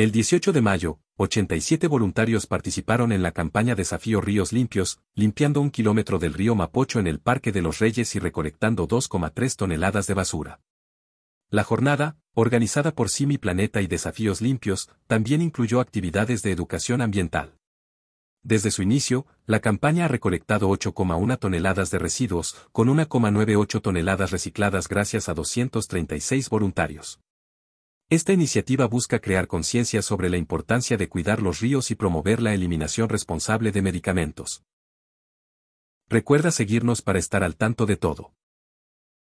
El 18 de mayo, 87 voluntarios participaron en la campaña Desafío Ríos Limpios, limpiando un kilómetro del río Mapocho en el Parque de los Reyes y recolectando 2,3 toneladas de basura. La jornada, organizada por Simi Planeta y Desafíos Limpios, también incluyó actividades de educación ambiental. Desde su inicio, la campaña ha recolectado 8,1 toneladas de residuos, con 1,98 toneladas recicladas gracias a 236 voluntarios. Esta iniciativa busca crear conciencia sobre la importancia de cuidar los ríos y promover la eliminación responsable de medicamentos. Recuerda seguirnos para estar al tanto de todo.